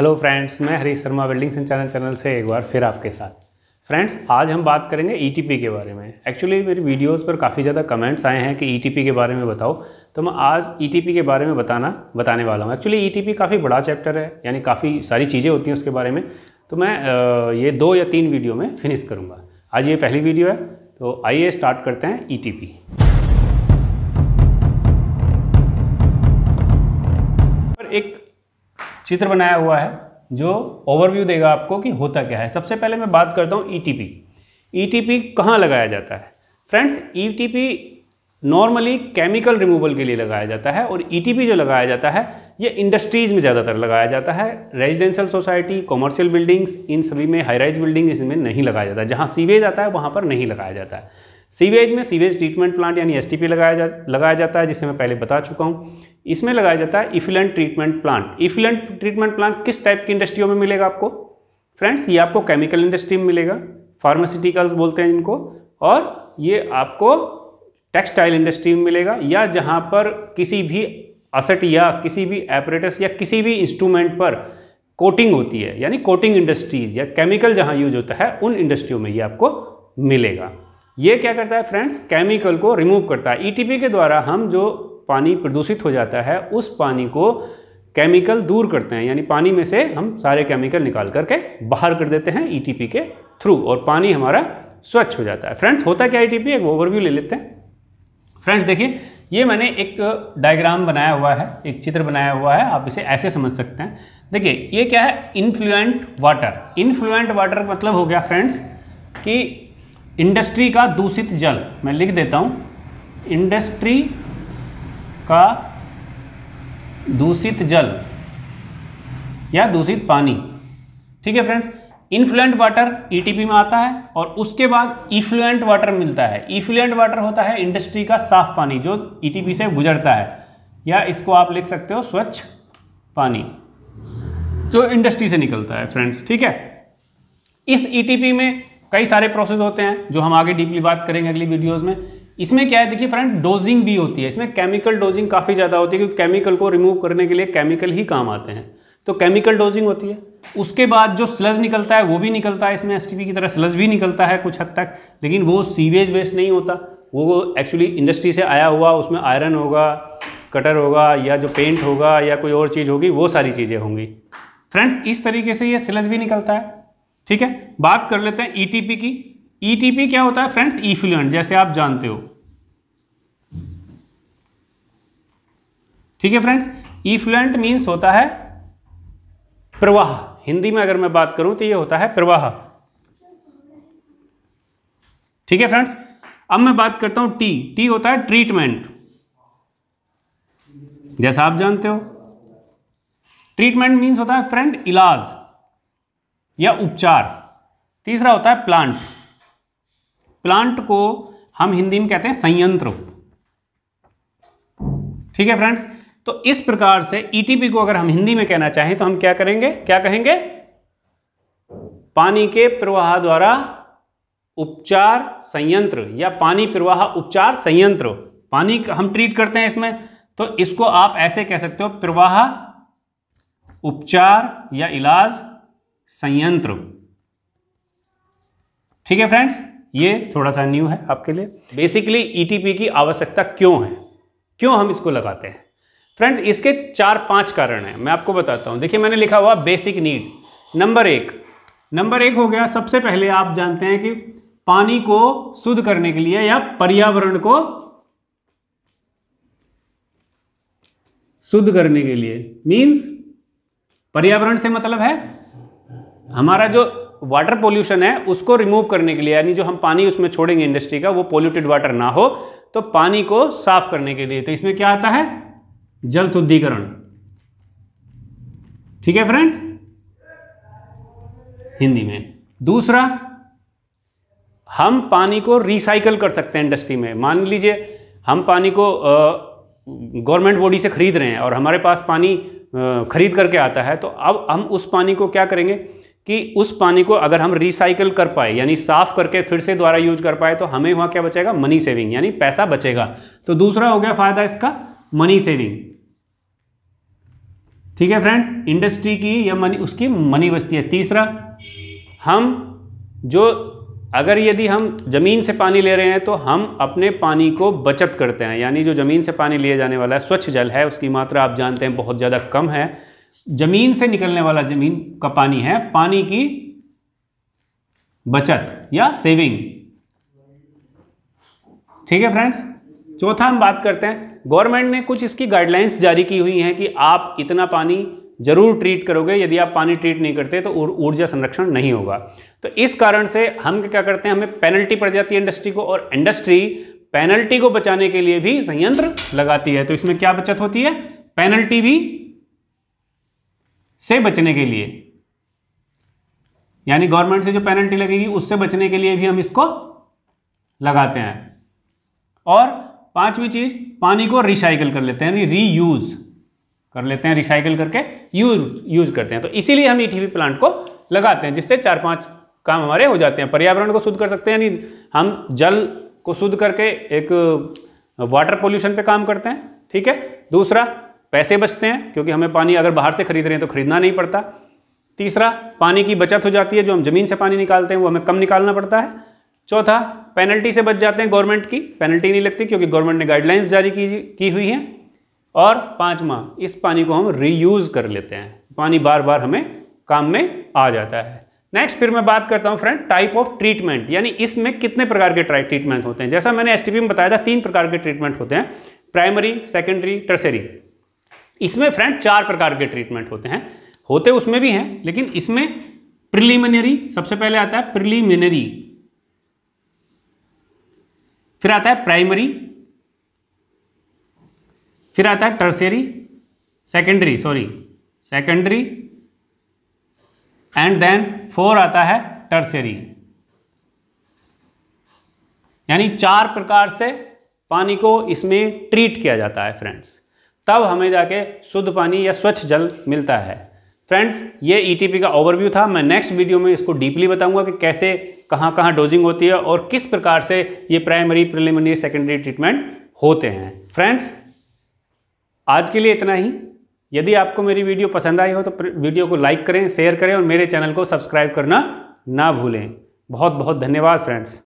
hello friends मैं Harish Sharma welding संचालन channel से एक बार फिर आपके साथ फ्रेंड्स आज हम बात करेंगे ईटीपी e के बारे में एक्चुअली मेरी वीडियोस पर काफ़ी ज़्यादा कमेंट्स आए हैं कि ईटीपी e के बारे में बताओ तो मैं आज ईटीपी e के बारे में बताना बताने वाला हूँ एक्चुअली ईटीपी काफ़ी बड़ा चैप्टर है यानी काफ़ी सारी चीज़ें होती हैं उसके बारे में तो मैं ये दो या तीन वीडियो में फिनिश करूँगा आज ये पहली वीडियो है तो आइए स्टार्ट करते हैं ई एक चित्र बनाया हुआ है जो ओवरव्यू देगा आपको कि होता क्या है सबसे पहले मैं बात करता हूँ ईटीपी e ईटीपी e कहाँ लगाया जाता है friends ETP normally chemical removal के लिए लगाया जाता है और ईटीपी e जो लगाया जाता है ये इंडस्ट्रीज़ में ज़्यादातर लगाया जाता है रेजिडेंशियल सोसाइटी कॉमर्शियल बिल्डिंग्स इन सभी में हाई राइज बिल्डिंग इसमें नहीं लगाया जाता जहाँ सीवेज आता है वहाँ पर नहीं लगाया जाता है सीवेज में सीवेज ट्रीटमेंट प्लांट यानी एस लगाया जा लगाया जाता है जिसे मैं पहले बता चुका हूँ इसमें लगाया जाता है effluent treatment plant effluent treatment plant किस टाइप की इंडस्ट्रियों में मिलेगा आपको फ्रेंड्स ये आपको केमिकल इंडस्ट्री में मिलेगा फार्मास्यूटिकल्स बोलते हैं इनको और ये आपको टेक्सटाइल इंडस्ट्री में मिलेगा या जहाँ पर किसी भी असट या किसी भी एपरेटस या किसी भी इंस्ट्रूमेंट पर कोटिंग होती है यानी कोटिंग इंडस्ट्रीज या केमिकल जहाँ यूज होता है उन इंडस्ट्रियों में ये आपको मिलेगा ये क्या करता है फ्रेंड्स केमिकल को रिमूव करता है ईटीपी e के द्वारा हम जो पानी प्रदूषित हो जाता है उस पानी को केमिकल दूर करते हैं यानी पानी में से हम सारे केमिकल निकाल करके बाहर कर देते हैं ईटीपी e के थ्रू और पानी हमारा स्वच्छ हो जाता है फ्रेंड्स होता क्या ईटीपी e एक ओवरव्यू ले लेते हैं फ्रेंड्स देखिए ये मैंने एक डायग्राम बनाया हुआ है एक चित्र बनाया हुआ है आप इसे ऐसे समझ सकते हैं देखिए ये क्या है इन्फ्लुएंट वाटर इन्फ्लुएंट वाटर मतलब हो गया फ्रेंड्स कि इंडस्ट्री का दूषित जल मैं लिख देता हूं इंडस्ट्री का दूषित जल या दूषित पानी ठीक है friends influent water ETP e में आता है और उसके बाद इफ्लुएंट वाटर मिलता है इफ्लुएंट वाटर होता है इंडस्ट्री का साफ पानी जो ईटीपी e से गुजरता है या इसको आप लिख सकते हो स्वच्छ पानी जो इंडस्ट्री से निकलता है फ्रेंड्स ठीक है इस ईटीपी e में कई सारे प्रोसेस होते हैं जो हम आगे डीपली बात करेंगे अगली वीडियोज़ में इसमें क्या है देखिए फ्रेंड डोजिंग भी होती है इसमें केमिकल डोजिंग काफ़ी ज़्यादा होती है क्योंकि केमिकल को रिमूव करने के लिए केमिकल ही काम आते हैं तो केमिकल डोजिंग होती है उसके बाद जो स्लज निकलता है वो भी निकलता है इसमें एस की तरह स्लज भी निकलता है कुछ हद तक लेकिन वो सीवेज वेस्ट नहीं होता वो एक्चुअली इंडस्ट्री से आया हुआ उसमें आयरन होगा कटर होगा या जो पेंट होगा या कोई और चीज़ होगी वो सारी चीज़ें होंगी फ्रेंड्स इस तरीके से ये स्लज भी निकलता है ठीक है बात कर लेते हैं ईटीपी e की ईटीपी e क्या होता है फ्रेंड्स इफ्लुएंट जैसे आप जानते हो ठीक है फ्रेंड्स इफ्लुएंट मीन्स होता है प्रवाह हिंदी में अगर मैं बात करूं तो ये होता है प्रवाह ठीक है फ्रेंड्स अब मैं बात करता हूं टी टी होता है ट्रीटमेंट जैसा आप जानते हो ट्रीटमेंट मीन्स होता है फ्रेंड इलाज या उपचार तीसरा होता है प्लांट प्लांट को हम हिंदी में कहते हैं संयंत्र ठीक है फ्रेंड्स तो इस प्रकार से ईटीपी e को अगर हम हिंदी में कहना चाहें तो हम क्या करेंगे क्या कहेंगे पानी के प्रवाह द्वारा उपचार संयंत्र या पानी प्रवाह उपचार संयंत्र पानी हम ट्रीट करते हैं इसमें तो इसको आप ऐसे कह सकते हो प्रवाह उपचार या इलाज संयंत्र ठीक है फ्रेंड्स ये थोड़ा सा न्यू है आपके लिए बेसिकली ईटीपी e की आवश्यकता क्यों है क्यों हम इसको लगाते हैं फ्रेंड्स इसके चार पांच कारण हैं मैं आपको बताता हूं देखिए मैंने लिखा हुआ बेसिक नीड नंबर एक नंबर एक हो गया सबसे पहले आप जानते हैं कि पानी को शुद्ध करने के लिए या पर्यावरण को शुद्ध करने के लिए मींस पर्यावरण से मतलब है हमारा जो वाटर पोल्यूशन है उसको रिमूव करने के लिए यानी जो हम पानी उसमें छोड़ेंगे इंडस्ट्री का वो पोल्यूटेड वाटर ना हो तो पानी को साफ करने के लिए तो इसमें क्या आता है जल शुद्धिकरण ठीक है फ्रेंड्स हिंदी में दूसरा हम पानी को रिसाइकल कर सकते हैं इंडस्ट्री में मान लीजिए हम पानी को गवर्नमेंट बॉडी से खरीद रहे हैं और हमारे पास पानी खरीद करके आता है तो अब हम उस पानी को क्या करेंगे कि उस पानी को अगर हम रिसाइकल कर पाए यानी साफ करके फिर से दोबारा यूज कर पाए तो हमें वहाँ क्या बचेगा मनी सेविंग यानी पैसा बचेगा तो दूसरा हो गया फायदा इसका मनी सेविंग ठीक है फ्रेंड्स इंडस्ट्री की या मनी उसकी मनी बचती है तीसरा हम जो अगर यदि हम ज़मीन से पानी ले रहे हैं तो हम अपने पानी को बचत करते हैं यानी जो ज़मीन से पानी लिए जाने वाला है स्वच्छ जल है उसकी मात्रा आप जानते हैं बहुत ज़्यादा कम है जमीन से निकलने वाला जमीन का पानी है पानी की बचत या सेविंग ठीक है फ्रेंड्स चौथा हम बात करते हैं गवर्नमेंट ने कुछ इसकी गाइडलाइंस जारी की हुई हैं कि आप इतना पानी जरूर ट्रीट करोगे यदि आप पानी ट्रीट नहीं करते तो ऊर्जा संरक्षण नहीं होगा तो इस कारण से हम क्या करते हैं हमें पेनल्टी पड़ जाती है इंडस्ट्री को और इंडस्ट्री पेनल्टी को बचाने के लिए भी संयंत्र लगाती है तो इसमें क्या बचत होती है पेनल्टी भी से बचने के लिए यानी गवर्नमेंट से जो पेनल्टी लगेगी उससे बचने के लिए भी हम इसको लगाते हैं और पांचवी चीज पानी को रिसाइकल कर लेते हैं यानी रीयूज कर लेते हैं रिसाइकल करके यूज यूज करते हैं तो इसीलिए हम ईटीवी e प्लांट को लगाते हैं जिससे चार पांच काम हमारे हो जाते हैं पर्यावरण को शुद्ध कर सकते हैं यानी हम जल को शुद्ध करके एक वाटर पोल्यूशन पे काम करते हैं ठीक है दूसरा पैसे बचते हैं क्योंकि हमें पानी अगर बाहर से खरीद रहे हैं तो खरीदना नहीं पड़ता तीसरा पानी की बचत हो जाती है जो हम ज़मीन से पानी निकालते हैं वो हमें कम निकालना पड़ता है चौथा पेनल्टी से बच जाते हैं गवर्नमेंट की पेनल्टी नहीं लगती क्योंकि गवर्नमेंट ने गाइडलाइंस जारी की की हुई हैं और पाँचवा इस पानी को हम रीयूज़ कर लेते हैं पानी बार बार हमें काम में आ जाता है नेक्स्ट फिर मैं बात करता हूँ फ्रेंड टाइप ऑफ ट्रीटमेंट यानी इसमें कितने प्रकार के ट्रीटमेंट होते हैं जैसा मैंने एस में बताया था तीन प्रकार के ट्रीटमेंट होते हैं प्राइमरी सेकेंडरी टर्सरी इसमें फ्रेंड चार प्रकार के ट्रीटमेंट होते हैं होते उसमें भी हैं लेकिन इसमें प्रिलिमिनरी सबसे पहले आता है प्रिलिमिनरी फिर आता है प्राइमरी फिर आता है tertiary secondary sorry secondary and then four आता है टर्सरी यानी चार प्रकार से पानी को इसमें ट्रीट किया जाता है फ्रेंड्स तब हमें जाके शुद्ध पानी या स्वच्छ जल मिलता है फ्रेंड्स ये ईटीपी e का ओवरव्यू था मैं नेक्स्ट वीडियो में इसको डीपली बताऊंगा कि कैसे कहाँ कहाँ डोजिंग होती है और किस प्रकार से ये प्राइमरी प्रिलिमिनरी सेकेंडरी ट्रीटमेंट होते हैं फ्रेंड्स आज के लिए इतना ही यदि आपको मेरी वीडियो पसंद आई हो तो वीडियो को लाइक करें शेयर करें और मेरे चैनल को सब्सक्राइब करना ना भूलें बहुत बहुत धन्यवाद फ्रेंड्स